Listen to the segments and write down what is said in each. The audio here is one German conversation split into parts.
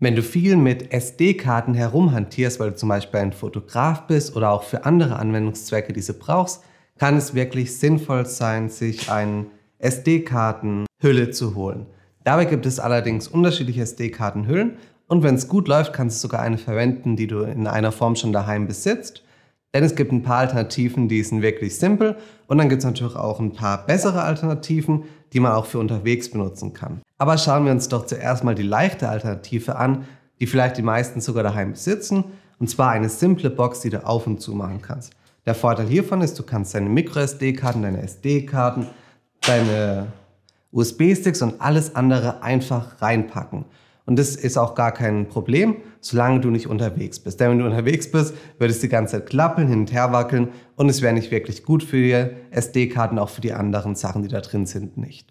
Wenn du viel mit SD-Karten herumhantierst, weil du zum Beispiel ein Fotograf bist oder auch für andere Anwendungszwecke diese brauchst, kann es wirklich sinnvoll sein, sich eine SD-Kartenhülle zu holen. Dabei gibt es allerdings unterschiedliche SD-Kartenhüllen und wenn es gut läuft, kannst du sogar eine verwenden, die du in einer Form schon daheim besitzt. Denn es gibt ein paar Alternativen, die sind wirklich simpel und dann gibt es natürlich auch ein paar bessere Alternativen, die man auch für unterwegs benutzen kann. Aber schauen wir uns doch zuerst mal die leichte Alternative an, die vielleicht die meisten sogar daheim besitzen, und zwar eine simple Box, die du auf und zu machen kannst. Der Vorteil hiervon ist, du kannst deine MicroSD-Karten, deine SD-Karten, deine USB-Sticks und alles andere einfach reinpacken. Und das ist auch gar kein Problem, solange du nicht unterwegs bist. Denn wenn du unterwegs bist, würde es die ganze Zeit klappeln, hin und her wackeln und es wäre nicht wirklich gut für die SD-Karten, auch für die anderen Sachen, die da drin sind, nicht.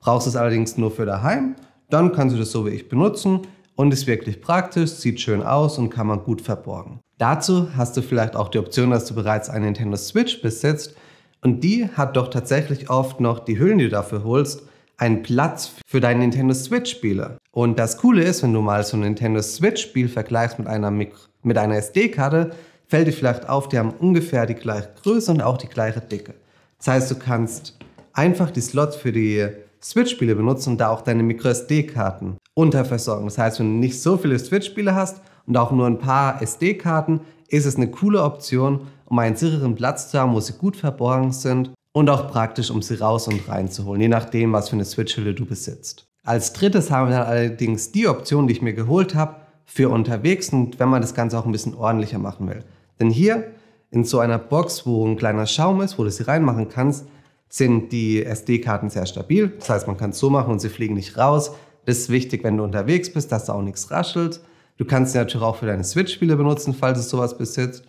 Brauchst du es allerdings nur für daheim, dann kannst du das so wie ich benutzen und ist wirklich praktisch, sieht schön aus und kann man gut verborgen. Dazu hast du vielleicht auch die Option, dass du bereits eine Nintendo Switch besitzt und die hat doch tatsächlich oft noch die Hüllen, die du dafür holst, einen Platz für deine Nintendo Switch-Spiele. Und das Coole ist, wenn du mal so ein Nintendo Switch-Spiel vergleichst mit einer, mit einer SD-Karte, fällt dir vielleicht auf, die haben ungefähr die gleiche Größe und auch die gleiche Dicke. Das heißt, du kannst einfach die Slots für die Switch-Spiele benutzen und da auch deine MicroSD-Karten unterversorgen. Das heißt, wenn du nicht so viele Switch-Spiele hast und auch nur ein paar SD-Karten, ist es eine coole Option, um einen sicheren Platz zu haben, wo sie gut verborgen sind und auch praktisch, um sie raus und reinzuholen, je nachdem, was für eine Switchhülle du besitzt. Als drittes haben wir dann allerdings die Option, die ich mir geholt habe, für unterwegs und wenn man das Ganze auch ein bisschen ordentlicher machen will. Denn hier in so einer Box, wo ein kleiner Schaum ist, wo du sie reinmachen kannst, sind die SD-Karten sehr stabil. Das heißt, man kann es so machen und sie fliegen nicht raus. Das ist wichtig, wenn du unterwegs bist, dass da auch nichts raschelt. Du kannst sie natürlich auch für deine Switch-Spiele benutzen, falls du sowas besitzt.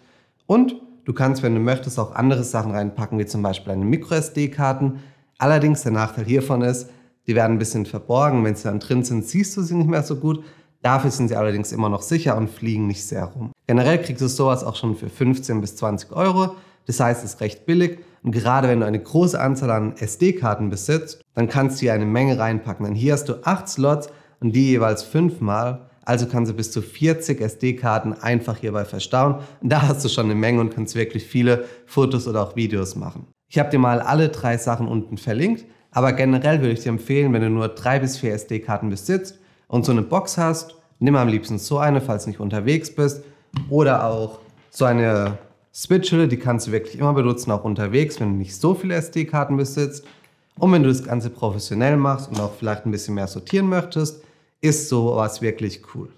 Und Du kannst, wenn du möchtest, auch andere Sachen reinpacken, wie zum Beispiel deine MicroSD-Karten. Allerdings der Nachteil hiervon ist, die werden ein bisschen verborgen. Wenn sie dann drin sind, siehst du sie nicht mehr so gut. Dafür sind sie allerdings immer noch sicher und fliegen nicht sehr rum. Generell kriegst du sowas auch schon für 15 bis 20 Euro. Das heißt, es ist recht billig. Und gerade wenn du eine große Anzahl an SD-Karten besitzt, dann kannst du hier eine Menge reinpacken. Denn hier hast du 8 Slots und die jeweils 5 mal. Also kannst du bis zu 40 SD-Karten einfach hierbei verstauen. Und da hast du schon eine Menge und kannst wirklich viele Fotos oder auch Videos machen. Ich habe dir mal alle drei Sachen unten verlinkt, aber generell würde ich dir empfehlen, wenn du nur drei bis vier SD-Karten besitzt und so eine Box hast, nimm am liebsten so eine, falls du nicht unterwegs bist, oder auch so eine Switch-Hülle, die kannst du wirklich immer benutzen, auch unterwegs, wenn du nicht so viele SD-Karten besitzt. Und wenn du das Ganze professionell machst und auch vielleicht ein bisschen mehr sortieren möchtest, ist sowas wirklich cool?